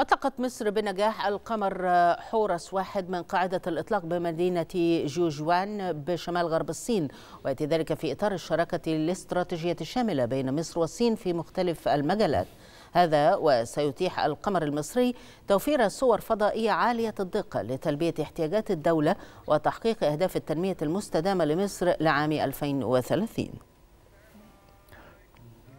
أطلقت مصر بنجاح القمر آه، حورس واحد من قاعدة الإطلاق بمدينة جوجوان بشمال غرب الصين ويأتي ذلك في إطار الشراكة الاستراتيجية الشاملة بين مصر والصين في مختلف المجالات هذا وسيتيح القمر المصري توفير صور فضائية عالية الدقة لتلبية احتياجات الدولة وتحقيق أهداف التنمية المستدامة لمصر لعام 2030